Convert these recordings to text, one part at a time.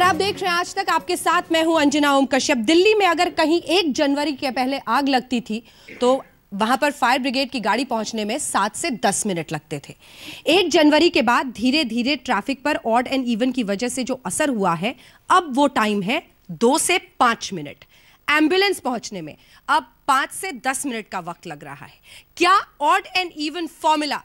नमस्कार आप देख रहे हैं आज तक आपके साथ मैं हूं अंजना ओम कश्यप दिल्ली में अगर कहीं एक जनवरी के पहले आग लगती थी तो वहां पर फायर ब्रिगेड की गाड़ी पहुंचने में सात से दस मिनट लगते थे एक जनवरी के बाद धीरे धीरे ट्रैफिक पर ऑड एंड इवन की वजह से जो असर हुआ है अब वो टाइम है दो से पांच मिनट एम्बुलेंस पहुंचने में अब पांच से दस मिनट का वक्त लग रहा है क्या odd and even formula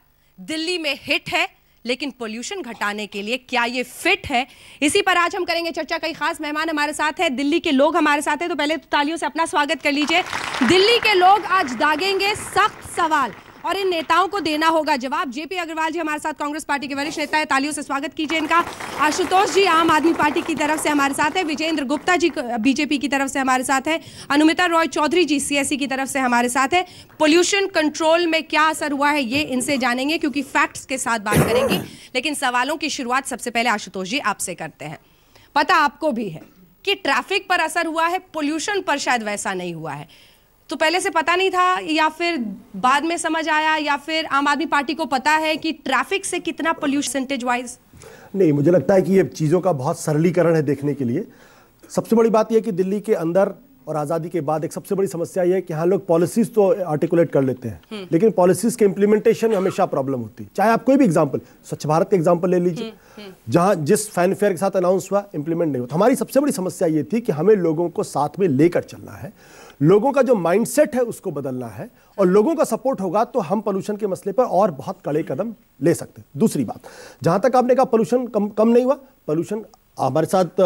Delhi में हिट है लेकिन पोल्यूशन घटाने के लिए क्या ये फिट है इसी पर आज हम करेंगे चर्चा कई खास मेहमान हमारे साथ हैं दिल्ली के लोग हमारे साथ हैं तो पहले तो तालियों से अपना स्वागत कर लीजिए दिल्ली के लोग आज दागेंगे सख्त सवाल और इन नेताओं को देना होगा जवाब जेपी अग्रवाल जी हमारे साथ कांग्रेस पार्टी के वरिष्ठ नेता है तालियों से स्वागत कीजिए इनका आशुतोष जी आम आदमी पार्टी की तरफ से हमारे साथ है विजेंद्र गुप्ता जी बीजेपी की तरफ से हमारे साथ है अनुमिता रॉय चौधरी जी सीएससी की तरफ से हमारे साथ है पोल्यूशन कंट्रोल में क्या असर हुआ है ये इनसे जानेंगे क्योंकि फैक्ट्स के साथ बात करेंगे लेकिन सवालों की शुरुआत सबसे पहले आशुतोष जी आपसे करते हैं पता आपको भी है कि ट्रैफिक पर असर हुआ है पोल्यूशन पर शायद वैसा नहीं हुआ है तो पहले से पता नहीं था या फिर बाद में समझ आया या फिर आम आदमी पार्टी को पता है कि ट्रैफिक से कितना पोल्यूशनटेज वाइज नहीं मुझे लगता है कि ये चीज़ों का बहुत सरलीकरण है देखने के लिए सबसे बड़ी बात यह कि दिल्ली के अंदर और आज़ादी के बाद एक सबसे बड़ी समस्या ये है कि हाँ लोग पॉलिसीज तो आर्टिकुलेट कर लेते हैं हम्म। लेकिन पॉलिसीज के इम्प्लीमेंटेशन में हमेशा प्रॉब्लम होती है चाहे आप कोई भी एग्जाम्पल स्वच्छ भारत का एग्जाम्पल ले लीजिए हम्म, हम्म। जहाँ जिस फैनफेयर के साथ अनाउंस हुआ इम्प्लीमेंट नहीं हुआ तो हमारी सबसे बड़ी समस्या ये थी कि हमें लोगों को साथ में लेकर चलना है लोगों का जो माइंडसेट है उसको बदलना है और लोगों का सपोर्ट होगा तो हम पोल्यूशन के मसले पर और बहुत कड़े कदम ले सकते हैं दूसरी बात जहां तक आपने कहा पोल्यूशन कम कम नहीं हुआ पोल्यूशन हमारे साथ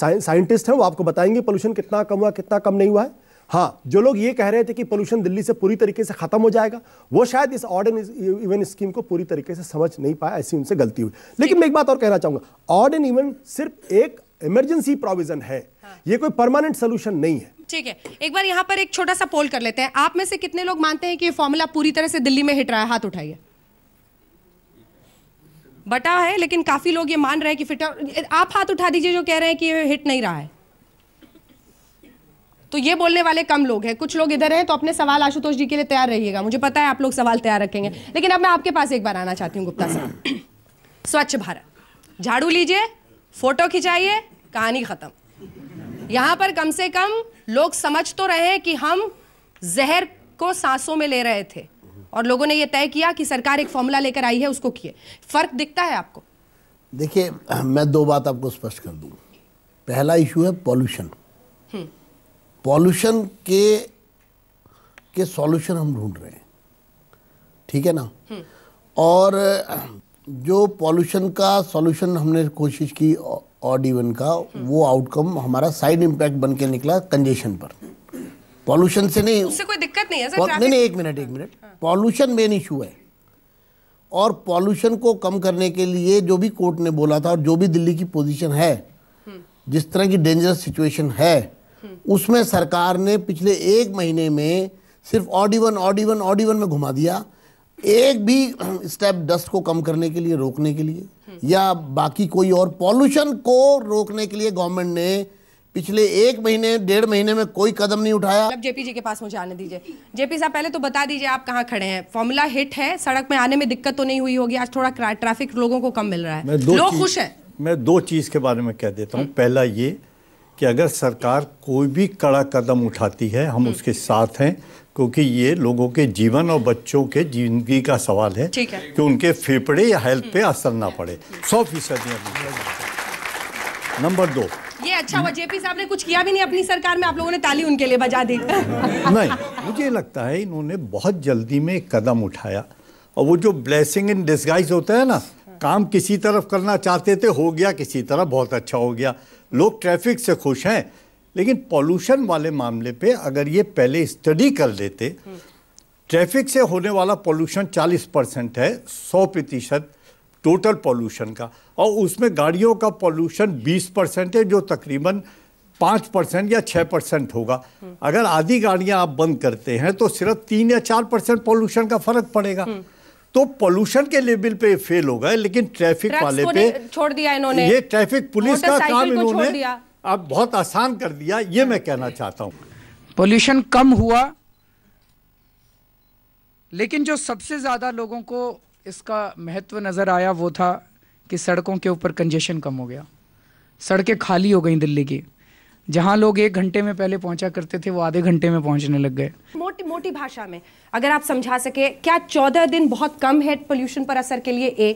साइंटिस्ट हैं वो आपको बताएंगे पोल्यूशन कितना कम हुआ कितना कम नहीं हुआ है हाँ जो लोग ये कह रहे थे कि पोल्यूशन दिल्ली से पूरी तरीके से खत्म हो जाएगा वो शायद इस ऑर्डन इवन स्कीम को पूरी तरीके से समझ नहीं पाया ऐसी उनसे गलती हुई लेकिन मैं एक बात और कहना चाहूंगा ऑर्डन इवन सिर्फ एक इमरजेंसी प्रोविजन है हाँ। ये कोई परमानेंट सोल्यूशन नहीं है ठीक है एक बार यहाँ पर एक छोटा सा पोल कर लेते हैं आप में से कितने लोग मानते हैं कि ये फॉर्मूला पूरी तरह से दिल्ली में हिट रहा है हाथ उठाइए बटा है लेकिन काफ़ी लोग ये मान रहे हैं कि फिट आप हाथ उठा दीजिए जो कह रहे हैं कि हिट नहीं रहा है तो ये बोलने वाले कम लोग हैं कुछ लोग इधर हैं तो अपने सवाल आशुतोष जी के लिए तैयार रहिएगा मुझे पता है आप लोग सवाल तैयार रखेंगे लेकिन अब मैं आपके पास एक बार आना चाहती हूँ गुप्ता साहब स्वच्छ भारत झाड़ू लीजिए फोटो खिंचाइए कहानी खत्म यहाँ पर कम से कम लोग समझ तो रहे हैं कि हम जहर को सांसों में ले रहे थे और लोगों ने यह तय किया कि सरकार एक फॉर्मूला लेकर आई है उसको किए फर्क दिखता है आपको देखिए मैं दो बात आपको स्पष्ट कर दू पहला इशू है पॉल्यूशन हम्म। पॉल्यूशन के के सॉल्यूशन हम ढूंढ रहे हैं ठीक है ना हम्म। और जो पॉल्यूशन का सॉल्यूशन हमने कोशिश की ऑड इवन का हम्म। वो आउटकम हमारा साइड इम्पैक्ट बन के निकला कंजेशन पर पॉल्यूशन से नहीं उससे कोई दिक्कत नहीं है सर नहीं नहीं एक मिनट एक मिनट पॉल्यूशन मेन इशू है और पॉल्यूशन को कम करने के लिए जो भी कोर्ट ने बोला था और जो भी दिल्ली की पोजीशन है हम्म। जिस तरह की डेंजरस सिचुएशन है हम्म। उसमें सरकार ने पिछले एक महीने में सिर्फ ऑडिवन ऑडिवन ऑडिवन में घुमा दिया एक भी स्टेप डस्ट को कम करने के लिए रोकने के लिए हम्म। या बाकी कोई और पॉल्यूशन को रोकने के लिए गवर्नमेंट ने पिछले एक महीने डेढ़ महीने में कोई कदम नहीं उठाया अब जेपी जी के पास मुझे आने दीजिए जेपी साहब पहले तो बता दीजिए आप कहाँ खड़े हैं फॉर्मूला हिट है सड़क में आने में दिक्कत तो नहीं हुई होगी आज थोड़ा ट्रैफिक लोगों को कम मिल रहा है लोग खुश है मैं दो चीज़ के बारे में कह देता हूँ हम्म। पहला ये कि अगर सरकार कोई भी कड़ा कदम उठाती है हम हम्म। उसके साथ हैं क्योंकि ये लोगों के जीवन और बच्चों के जिंदगी का सवाल है, है। कि उनके फेफड़े या हेल्थ पे असर ना पड़े हम्म। सौ फीसद नंबर दो ये अच्छा हुआ जेपी साहब ने कुछ किया भी नहीं अपनी सरकार में आप लोगों ने ताली उनके लिए बजा दी नहीं मुझे लगता है इन्होंने बहुत जल्दी में कदम उठाया और वो जो ब्लेसिंग इन डिस्गाइज होता है ना काम किसी तरफ करना चाहते थे हो गया किसी तरह बहुत अच्छा हो गया लोग ट्रैफिक से खुश हैं लेकिन पॉल्यूशन वाले मामले पे अगर ये पहले स्टडी कर लेते ट्रैफिक से होने वाला पॉल्यूशन 40 परसेंट है 100 प्रतिशत टोटल पॉल्यूशन का और उसमें गाड़ियों का पॉल्यूशन 20 परसेंट है जो तकरीबन 5 परसेंट या 6 परसेंट होगा अगर आधी गाड़ियां आप बंद करते हैं तो सिर्फ तीन या चार परसेंट पॉल्यूशन का फर्क पड़ेगा हम्म। तो पोल्यूशन के लेवल पे फेल हो गए लेकिन ट्रैफिक वाले पे छोड़ दिया इन्होंने ये ट्रैफिक पुलिस का काम इन्होंने अब बहुत आसान कर दिया ये मैं कहना चाहता हूँ पोल्यूशन कम हुआ लेकिन जो सबसे ज्यादा लोगों को इसका महत्व नज़र आया वो था कि सड़कों के ऊपर कंजेशन कम हो गया सड़कें खाली हो गई दिल्ली की जहाँ लोग एक घंटे में पहले पहुंचा करते थे वो आधे घंटे में पहुंचने लग गए मोटी मोटी भाषा में अगर आप समझा सके क्या चौदह दिन बहुत कम है पोल्यूशन पर असर के लिए ए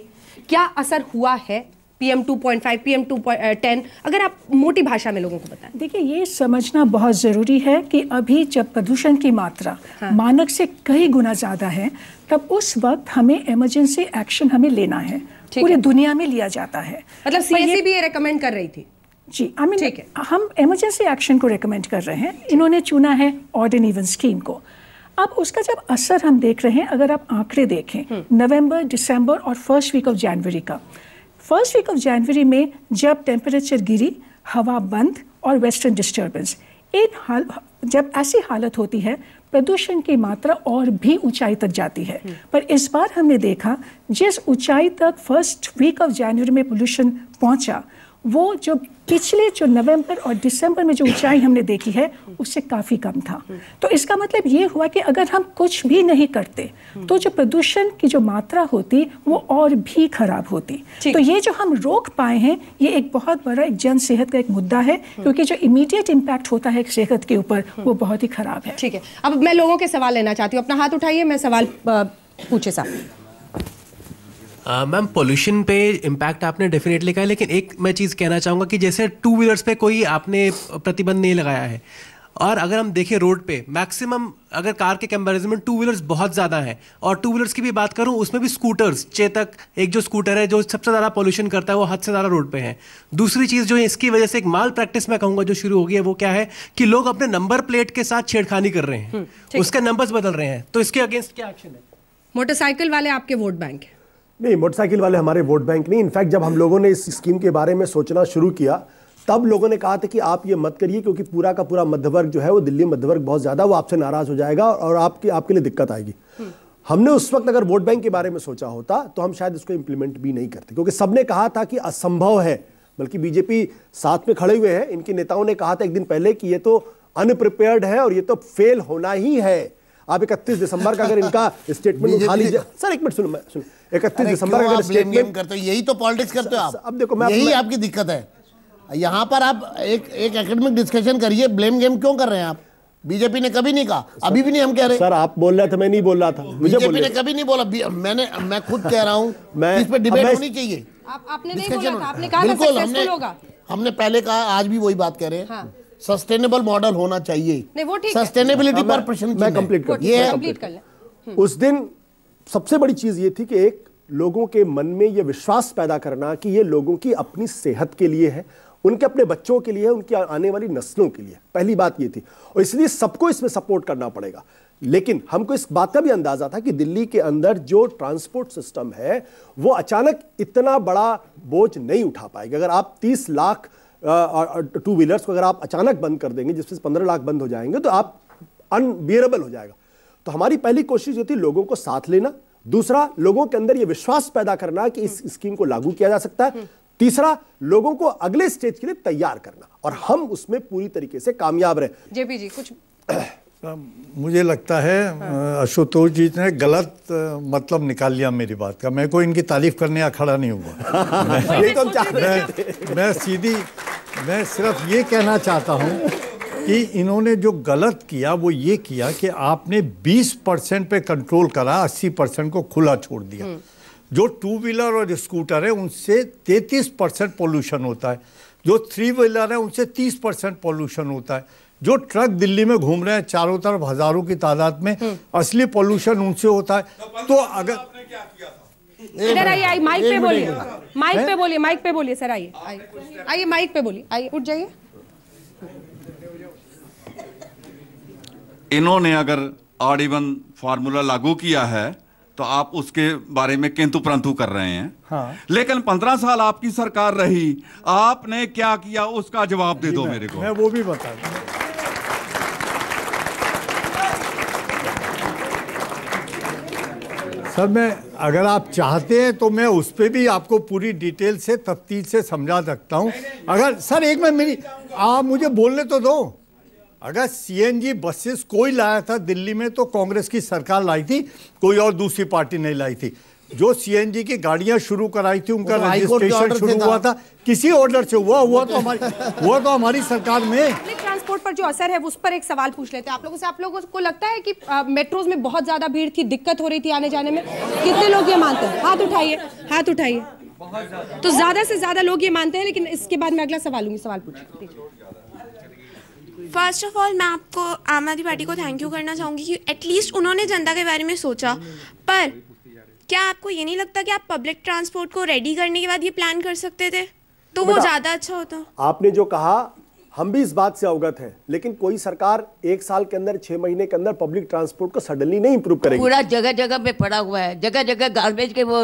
क्या असर हुआ है पीएम 2.5 पीएम 2.10 अगर आप मोटी भाषा में लोगों को बताएं देखिए ये समझना बहुत ज़रूरी है कि अभी जब प्रदूषण की मात्रा हाँ। मानक से कई गुना ज़्यादा है तब उस वक्त हमें इमरजेंसी एक्शन हमें लेना है पूरी दुनिया में लिया जाता है मतलब सीएससी भी ये रेकमेंड कर रही थी जी आई मीन हम इमरजेंसी एक्शन को रेकमेंड कर रहे हैं इन्होंने चुना है ऑड एंड इवन स्कीम को अब उसका जब असर हम देख रहे हैं अगर आप आंकड़े देखें नवंबर हम्म। दिसंबर और फर्स्ट वीक ऑफ जनवरी का फर्स्ट वीक ऑफ जनवरी में जब टेम्परेचर गिरी हवा बंद और वेस्टर्न डिस्टर्बेंस इन हाल जब ऐसी हालत होती है प्रदूषण की मात्रा और भी ऊंचाई तक जाती है हम्म। पर इस बार हमने देखा जिस ऊंचाई तक फर्स्ट वीक ऑफ जनवरी में पोल्यूशन पहुंचा वो जो पिछले जो नवंबर और दिसंबर में जो ऊंचाई हमने देखी है उससे काफ़ी कम था तो इसका मतलब ये हुआ कि अगर हम कुछ भी नहीं करते तो जो प्रदूषण की जो मात्रा होती वो और भी खराब होती तो ये जो हम रोक पाए हैं ये एक बहुत बड़ा एक जन सेहत का एक मुद्दा है क्योंकि जो इमीडिएट इम्पैक्ट होता है सेहत के ऊपर वो बहुत ही खराब है ठीक है अब मैं लोगों के सवाल लेना चाहती हूँ अपना हाथ उठाइए मैं सवाल पूछे साहब मैम पोल्यूशन पे इम्पैक्ट आपने डेफिनेटली कहा लेकिन एक मैं चीज़ कहना चाहूँगा कि जैसे टू व्हीलर्स पे कोई आपने प्रतिबंध नहीं लगाया है और अगर हम देखें रोड पे मैक्सिमम अगर कार के कंपेरिजन में टू व्हीलर्स बहुत ज़्यादा हैं और टू व्हीलर्स की भी बात करूँ उसमें भी स्कूटर्स चेतक एक जो स्कूटर है जो सबसे ज़्यादा पोल्यूशन करता है वो हद से ज़्यादा रोड पे है दूसरी चीज़ जो है इसकी वजह से एक माल प्रैक्टिस मैं कहूँगा जो शुरू हो गई है वो क्या है कि लोग अपने नंबर प्लेट के साथ छेड़खानी कर रहे हैं हम्म, उसके नंबर्स बदल रहे हैं तो इसके अगेंस्ट क्या एक्शन है मोटरसाइकिल वाले आपके वोट बैंक है नहीं मोटरसाइकिल वाले हमारे वोट बैंक नहीं इनफैक्ट जब हम लोगों ने इस स्कीम के बारे में सोचना शुरू किया तब लोगों ने कहा था कि आप ये मत करिए क्योंकि पूरा का पूरा मध्यवर्ग जो है वो दिल्ली मध्यवर्ग बहुत ज़्यादा वो आपसे नाराज़ हो जाएगा और आपके आपके लिए दिक्कत आएगी हम्म। हमने उस वक्त अगर वोट बैंक के बारे में सोचा होता तो हम शायद इसको इम्प्लीमेंट भी नहीं करते क्योंकि सबने कहा था कि असंभव है बल्कि बीजेपी साथ में खड़े हुए हैं इनके नेताओं ने कहा था एक दिन पहले कि ये तो अनप्रिपेयर्ड है और ये तो फेल होना ही है आप इकतीस दिसंबर का अगर इनका स्टेटमेंट उठा लीजिए सर एक मिनट सुनो मैं सुनो इकतीस दिसंबर का स्टेटमेंट करते हो यही तो पॉलिटिक्स करते हो आप अब देखो मैं यही आपकी दिक्कत है यहाँ पर आप एक एक एकेडमिक डिस्कशन करिए ब्लेम गेम क्यों कर रहे हैं आप बीजेपी ने कभी नहीं कहा अभी भी नहीं हम कह रहे सर आप बोल रहे थे मैं नहीं बोल रहा था मुझे बीजेपी ने कभी नहीं बोला मैंने मैं खुद कह रहा हूँ इस पर डिबेट होनी चाहिए आप, आपने नहीं बोला था, आपने कहा बिल्कुल हमने हमने पहले कहा आज भी वही बात कह रहे हैं सस्टेनेबल हाँ। मॉडल होना चाहिए सस्टेनेबिलिटी हाँ, पर प्रश्न मैं कंप्लीट कर उस दिन सबसे बड़ी चीज़ ये थी कि एक लोगों के मन में ये विश्वास पैदा करना कि ये लोगों की अपनी सेहत के लिए है उनके अपने बच्चों के लिए है उनकी आने वाली नस्लों के लिए पहली बात ये थी और इसलिए सबको इसमें सपोर्ट करना पड़ेगा लेकिन हमको इस बात का भी अंदाजा था कि दिल्ली के अंदर जो ट्रांसपोर्ट सिस्टम है वो अचानक इतना बड़ा बोझ नहीं उठा पाएगा अगर आप 30 लाख टू व्हीलर्स को अगर आप अचानक बंद कर देंगे जिसमें 15 लाख बंद हो जाएंगे तो आप अनबियरेबल हो जाएगा तो हमारी पहली कोशिश ये थी लोगों को साथ लेना दूसरा लोगों के अंदर ये विश्वास पैदा करना कि इस स्कीम को लागू किया जा सकता है हम्म। तीसरा लोगों को अगले स्टेज के लिए तैयार करना और हम उसमें पूरी तरीके से कामयाब रहे जेपी जी कुछ मुझे लगता है हाँ। आशुतोष जी ने गलत मतलब निकाल लिया मेरी बात का मैं कोई इनकी तारीफ करने या खड़ा नहीं हुआ तो मैं, मैं सीधी मैं सिर्फ ये कहना चाहता हूँ कि इन्होंने जो गलत किया वो ये किया कि आपने 20 परसेंट पे कंट्रोल करा 80 परसेंट को खुला छोड़ दिया हम्म। जो टू व्हीलर और स्कूटर है उनसे 33 परसेंट पॉल्यूशन होता है जो थ्री व्हीलर है उनसे 30 परसेंट पॉल्यूशन होता है जो ट्रक दिल्ली में घूम रहे हैं चारों तरफ हजारों की तादाद में हम्म। असली पॉल्यूशन उनसे होता है तो, तो अगर इधर आइए आइए माइक पे बोलिए माइक पे बोलिए माइक पे बोलिए सर आइए आइए माइक पे बोलिए आइए उठ जाइए इन्होंने अगर ऑड इवन फार्मूला लागू किया है तो आप उसके बारे में किंतु परंतु कर रहे हैं हाँ। लेकिन पंद्रह साल आपकी सरकार रही आपने क्या किया उसका जवाब दे दो मेरे को मैं वो भी बता सर मैं अगर आप चाहते हैं तो मैं उस पर भी आपको पूरी डिटेल से तफ्तीश से समझा सकता हूं अगर सर एक मिनट मेरी आप मुझे बोलने तो दो अगर सीएनजी बसेस कोई लाया था दिल्ली में तो कांग्रेस की सरकार लाई थी कोई और दूसरी पार्टी नहीं लाई थी जो सीएनजी की गाड़ियां शुरू कराई थी उनका तो रजिस्ट्रेशन शुरू हुआ था किसी ऑर्डर से हुआ हुआ तो हमारी हुआ तो हमारी सरकार में ट्रांसपोर्ट पर जो असर है उस पर एक सवाल पूछ लेते हैं आप लोगों से आप लोगों को लगता है कि मेट्रोज में बहुत ज्यादा भीड़ थी दिक्कत हो रही थी आने जाने में कितने लोग ये मानते हैं हाथ उठाइए हाथ उठाइए तो ज्यादा से ज्यादा लोग ये मानते हैं लेकिन इसके बाद मैं अगला सवाल लूंगी सवाल पूछ फर्स्ट ऑफ ऑल मैं आपको आम आदमी पार्टी को थैंक यू करना चाहूँगी कि एटलीस्ट उन्होंने जनता के बारे में सोचा पर क्या आपको ये नहीं लगता कि आप पब्लिक ट्रांसपोर्ट को रेडी करने के बाद ये प्लान कर सकते थे तो वो ज़्यादा अच्छा होता आपने जो कहा हम भी इस बात से अवगत हैं लेकिन कोई सरकार एक साल के अंदर छह महीने के अंदर पब्लिक ट्रांसपोर्ट को सडनली नहीं इंप्रूव करेगी पूरा जगह जगह पे पड़ा हुआ है जगह जगह गार्बेज के वो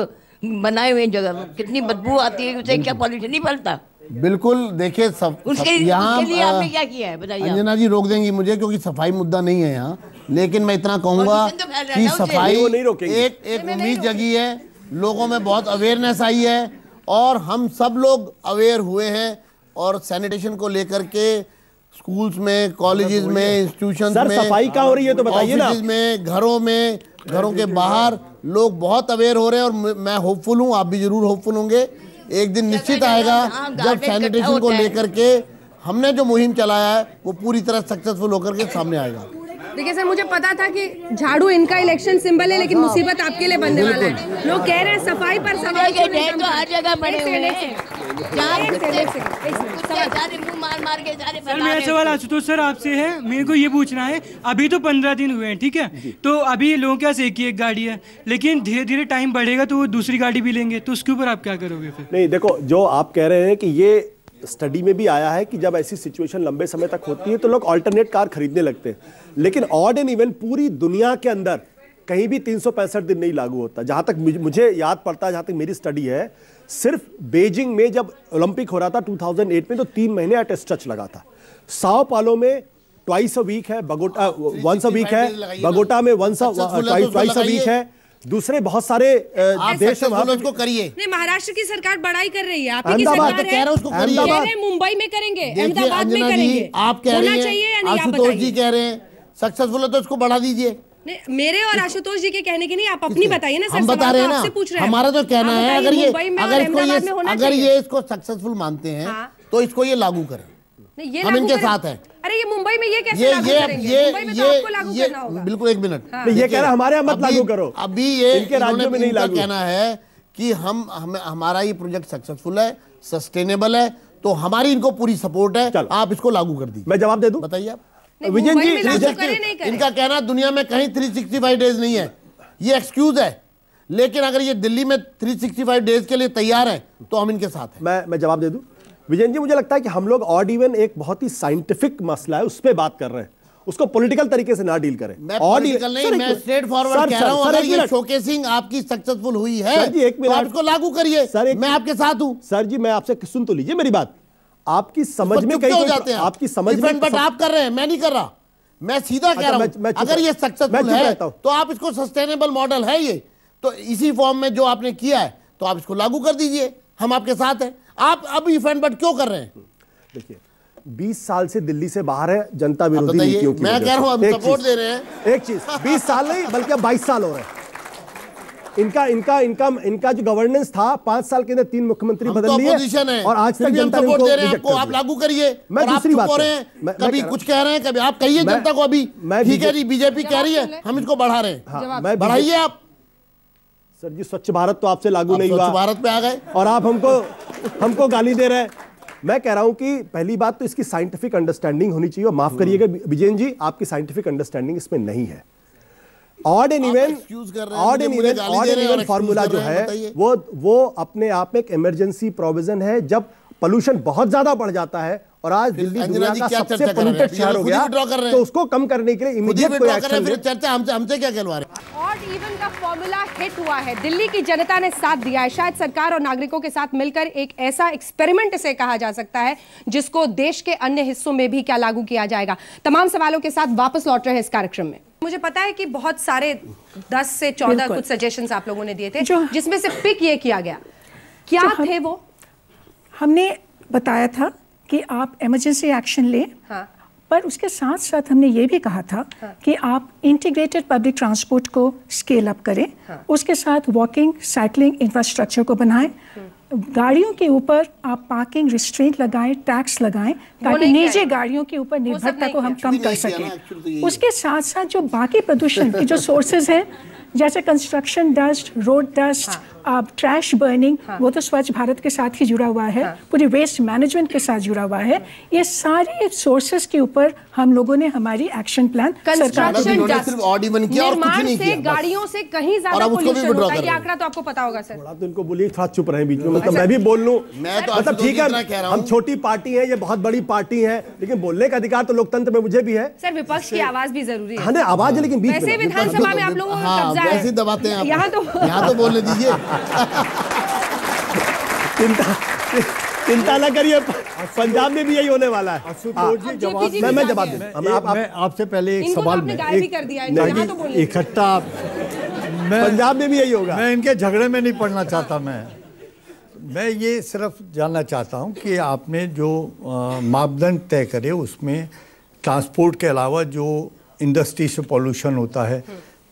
बनाए हुए जगह कितनी बदबू आती है उसे क्या पॉल्यूशन नहीं फैलता बिल्कुल देखिए सब, यहाँ क्या किया है अंजना जी रोक देंगी मुझे क्योंकि सफाई मुद्दा नहीं है यहाँ लेकिन मैं इतना कहूंगा तो कि सफाई एक एक उम्मीद जगी है लोगों में बहुत अवेयरनेस आई है और हम सब लोग अवेयर हुए हैं और सैनिटेशन को लेकर के स्कूल्स में कॉलेजेस में इंस्टीट्यूशन में सफाई का हो रही है तो बताइए ना में घरों में घरों के बाहर लोग बहुत अवेयर हो रहे हैं और मैं होपफुल हूँ आप भी जरूर होपफुल होंगे एक दिन निश्चित आएगा जब सैनिटेशन को लेकर के हमने जो मुहिम चलाया है वो पूरी तरह सक्सेसफुल होकर के सामने आएगा देखिए सर मुझे पता था कि झाड़ू इनका इलेक्शन सिंबल है लेकिन मुसीबत आपके लिए बनने वाला है लोग कह रहे हैं सफाई पर सवाल तो हर जगह पड़े हुए हैं मार मार के सवाल आशुतोष सर आपसे है मेरे को ये पूछना है अभी तो पंद्रह दिन हुए हैं ठीक है तो अभी लोगों के पास एक ही एक गाड़ी है लेकिन धीरे धीरे टाइम बढ़ेगा तो वो दूसरी गाड़ी भी लेंगे तो उसके ऊपर आप क्या करोगे फिर नहीं देखो जो आप कह रहे हैं कि ये स्टडी में भी आया है कि जब ऐसी सिचुएशन लंबे समय तक होती है तो लोग ऑल्टरनेट कार खरीदने लगते हैं लेकिन ऑड एंड इवन पूरी दुनिया के अंदर कहीं भी तीन दिन नहीं लागू होता जहाँ तक मुझे याद पड़ता है जहाँ तक मेरी स्टडी है सिर्फ बेजिंग में जब ओलंपिक हो रहा था 2008 में तो तीन महीने एट टच लगा था साओ पालो में ट्वाइस अ वीक है बगोटा वंस अ वीक है बगोटा में वंस ट्वाइस अ वीक है दूसरे बहुत सारे देश को करिए नहीं महाराष्ट्र की सरकार बढ़ाई कर रही है आप की सरकार तो उसको करिए मुंबई में करेंगे अहमदाबाद में करेंगे आप कह रहे हैं आशुतोष जी कह रहे हैं सक्सेसफुल है तो उसको बढ़ा दीजिए मेरे और आशुतोष जी के कहने की नहीं आप अपनी बताइए ना हम बता तो रहे हैं ना पूछ रहे हैं हमारा तो कहना है अगर ये अगर इसको ये अगर ये इसको सक्सेसफुल मानते हैं हाँ। तो इसको ये लागू करें ये हम इनके साथ हैं अरे ये मुंबई में ये कैसे ये लागू ये करेंगे ये मुंबई में तो आपको लागू ये बिल्कुल एक मिनट हाँ। ये कह रहा हमारे यहाँ मत लागू करो अभी ये इनके राज्यों में नहीं लागू कहना है कि हम हमें हमारा ये प्रोजेक्ट सक्सेसफुल है सस्टेनेबल है तो हमारी इनको पूरी सपोर्ट है आप इसको लागू कर दीजिए मैं जवाब दे दू बताइए आप विजय जी इनका कहना दुनिया में कहीं थ्री डेज नहीं है ये एक्सक्यूज है लेकिन अगर ये दिल्ली में 365 डेज के लिए तैयार है तो हम इनके साथ हैं मैं मैं जवाब दे दूं विजयन जी मुझे लगता है कि हम लोग ऑड इवन एक बहुत ही साइंटिफिक मसला है उस पर बात कर रहे हैं उसको पॉलिटिकल तरीके से ना डील करें और नहीं मैं स्ट्रेट फॉरवर्ड कह रहा हूं अगर ये शोकेसिंग आपकी सक्सेसफुल हुई है सर जी एक तो मिनट आप इसको लागू करिए मैं आपके साथ हूं सर जी मैं आपसे सुन तो लीजिए मेरी बात आपकी समझ में कहीं हो जाते हैं आपकी समझ में बट आप कर रहे हैं मैं नहीं कर रहा मैं सीधा कह अच्छा, रहा हूं अगर ये सक्सेसफुल है तो आप इसको सस्टेनेबल मॉडल है ये तो इसी फॉर्म में जो आपने किया है तो आप इसको लागू कर दीजिए हम आपके साथ हैं आप अब इफ एंड बट क्यों कर रहे हैं देखिए 20 साल से दिल्ली से बाहर है जनता विरोधी नीतियों की मैं कह रहा हूं सपोर्ट दे रहे हैं एक चीज 20 साल नहीं बल्कि अब 22 साल हो रहे हैं इनका इनका इनका इनका जो गवर्नेंस था पांच साल के अंदर तीन मुख्यमंत्री तो बदल लिए और आज तक जनता सपोर्ट दे रहे हैं आपको आप लागू करिए मैं दूसरी बात रहे हैं कभी कुछ कह रहे हैं कभी आप कहिए जनता को अभी मैं ठीक है जी बीजेपी कह रही है हम इसको बढ़ा रहे हैं हाँ, बढ़ाइए आप सर जी स्वच्छ भारत तो आपसे लागू नहीं हुआ भारत में आ गए और आप हमको हमको गाली दे रहा है मैं कह रहा हूं कि पहली बात तो इसकी साइंटिफिक अंडरस्टैंडिंग होनी चाहिए और माफ करिएगा हम्म। विजयन जी आपकी साइंटिफिक अंडरस्टैंडिंग इसमें नहीं है odd and event odd and event odd and event formula जो है वो वो अपने आप में एक इमरजेंसी प्रोविजन है जब पोल्यूशन बहुत ज्यादा बढ़ जाता है और आज दिल्ली दुनिया का सबसे पोल्यूटेड तो शहर हो गया तो उसको कम करने के लिए इमीडिएट कोई एक्शन फिर चर्चा हमसे हमसे क्या कहलवा रहे हैं ऑड इवन का फॉर्मूला हिट हुआ है दिल्ली की जनता ने साथ दिया है शायद सरकार और नागरिकों के साथ मिलकर एक ऐसा एक्सपेरिमेंट से कहा जा सकता है जिसको देश के अन्य हिस्सों में भी क्या लागू किया जाएगा तमाम सवालों के साथ वापस लौट रहे हैं इस कार्यक्रम में मुझे पता है कि बहुत सारे 10 से 14 कुछ सजेशंस आप लोगों ने दिए थे जिसमें से पिक ये किया गया क्या थे वो हमने बताया था कि आप इमरजेंसी एक्शन लें हाँ। पर उसके साथ साथ हमने ये भी कहा था हाँ। कि आप इंटीग्रेटेड पब्लिक ट्रांसपोर्ट को स्केल अप करें हाँ। उसके साथ वॉकिंग साइकिलिंग इंफ्रास्ट्रक्चर को बनाएं गाड़ियों के ऊपर आप पार्किंग रिस्ट्रेंट लगाएं टैक्स लगाएं ताकि निजी गाड़ियों के ऊपर निर्भरता को हम कम कर सकें तो उसके साथ साथ जो बाकी प्रदूषण के जो सोर्सेज हैं जैसे construction dust road dust trash burning वो तो स्वच्छ भारत के साथ ही जुड़ा हुआ है हाँ. पूरी वेस्ट मैनेजमेंट के साथ जुड़ा हुआ है ये सारे सोर्सेस के ऊपर हम लोगों ने हमारी एक्शन प्लान निर्माण गाड़ियों से कहीं ज्यादा पोल्यूशन आंकड़ा तो आपको पता होगा सर आप तो इनको बोलिए थोड़ा चुप रहे बीच में मतलब अच्छा। मैं भी बोल लूँ तो मतलब ठीक है हम छोटी पार्टी है ये बहुत बड़ी पार्टी है लेकिन बोलने का अधिकार तो लोकतंत्र में मुझे भी है सर विपक्ष की आवाज भी जरूरी है हाँ, आवाज लेकिन बीच में विधानसभा में आप तो- लोगों है वैसे ही दबाते हैं आप यहाँ तो यहाँ तो बोलने दीजिए चिंता चिंता ना करिए पंजाब में भी यही होने वाला है हाँ। मैं मैं जवाब मैं आपसे पहले एक तो सवाल में तो इकट्ठा पंजाब में भी यही होगा मैं इनके झगड़े में नहीं पड़ना चाहता मैं मैं ये सिर्फ जानना चाहता हूँ कि आपने जो मापदंड तय करे उसमें ट्रांसपोर्ट के अलावा जो इंडस्ट्री से पॉल्यूशन होता है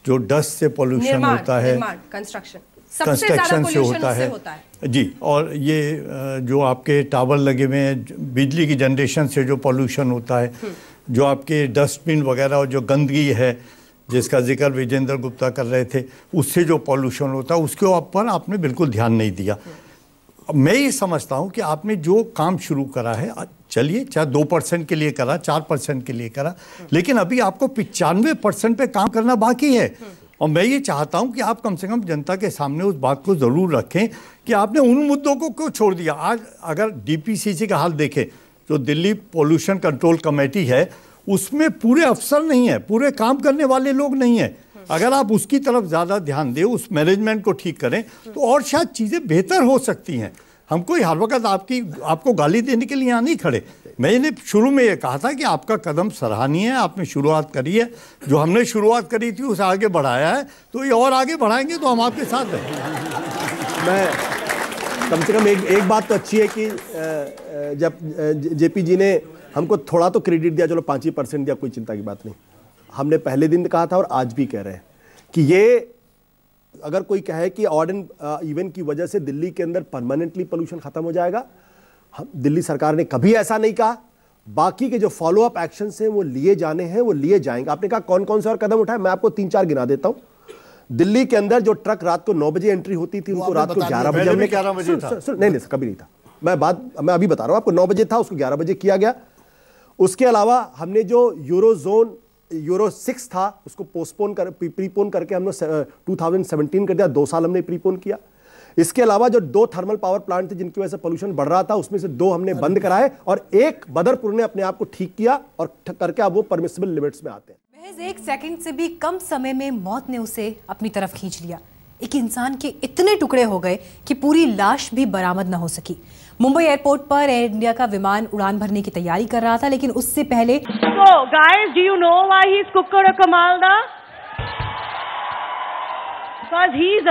जो डस्ट से पॉल्यूशन होता है कंस्ट्रक्शन कंस्ट्रक्शन से होता है जी और ये जो आपके टावर लगे हुए हैं बिजली की जनरेशन से जो पॉल्यूशन होता है हम्म। जो आपके डस्टबिन वगैरह और जो गंदगी है जिसका जिक्र विजेंद्र गुप्ता कर रहे थे उससे जो पॉल्यूशन होता है उसके ऊपर आपने बिल्कुल ध्यान नहीं दिया हम्म। मैं ये समझता हूँ कि आपने जो काम शुरू करा है चलिए चाहे दो परसेंट के लिए करा चार परसेंट के लिए करा लेकिन अभी आपको पिचानवे परसेंट पर काम करना बाकी है और मैं ये चाहता हूँ कि आप कम से कम जनता के सामने उस बात को ज़रूर रखें कि आपने उन मुद्दों को क्यों छोड़ दिया आज अगर डीपीसीसी का हाल देखें जो दिल्ली पोल्यूशन कंट्रोल कमेटी है उसमें पूरे अफसर नहीं है पूरे काम करने वाले लोग नहीं हैं अगर आप उसकी तरफ ज़्यादा ध्यान दें उस मैनेजमेंट को ठीक करें तो और शायद चीज़ें बेहतर हो सकती हैं हम कोई हर वक्त आपकी आपको गाली देने के लिए यहाँ नहीं खड़े मैंने शुरू में ये कहा था कि आपका कदम सराहनीय है आपने शुरुआत करी है जो हमने शुरुआत करी थी उसे आगे बढ़ाया है तो ये और आगे बढ़ाएंगे तो हम आपके साथ हैं मैं कम से कम एक एक बात तो अच्छी है कि जब जेपी जी ने हमको थोड़ा तो क्रेडिट दिया चलो पाँच ही परसेंट दिया कोई चिंता की बात नहीं हमने पहले दिन कहा था और आज भी कह रहे हैं कि ये अगर कोई कहे कि ऑर्डन इवेंट की वजह से दिल्ली के अंदर परमानेंटली पोल्यूशन खत्म हो जाएगा दिल्ली सरकार ने कभी ऐसा नहीं कहा बाकी के जो फॉलो अप एक्शन हैं वो लिए जाने हैं वो लिए जाएंगे आपने कहा कौन कौन से और कदम उठाए मैं आपको तीन चार गिना देता हूं दिल्ली के अंदर जो ट्रक रात को नौ बजे एंट्री होती थी उनको रात को ग्यारह बजे ग्यारह बजे नहीं नहीं कभी नहीं था मैं बात मैं अभी बता रहा हूं आपको नौ बजे था उसको ग्यारह बजे किया गया उसके अलावा हमने जो यूरो जोन यूरो सिक्स था उसको पोस्टपोन कर प्रीपोन करके हमने टू थाउजेंड सेवनटीन कर दिया दो साल हमने प्रीपोन किया इसके अलावा जो दो थर्मल पावर प्लांट थे जिनकी वजह से पोल्यूशन बढ़ रहा था उसमें से दो हमने बंद अच्छा। कराए और एक बदरपुर ने अपने आप को ठीक किया और करके अब वो परमिसिबल लिमिट्स में आते हैं महज एक सेकंड से भी कम समय में मौत ने उसे अपनी तरफ खींच लिया एक इंसान के इतने टुकड़े हो गए कि पूरी लाश भी बरामद ना हो सकी मुंबई एयरपोर्ट पर एयर इंडिया का विमान उड़ान भरने की तैयारी कर रहा था लेकिन उससे पहले ही is because he is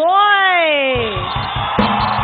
boy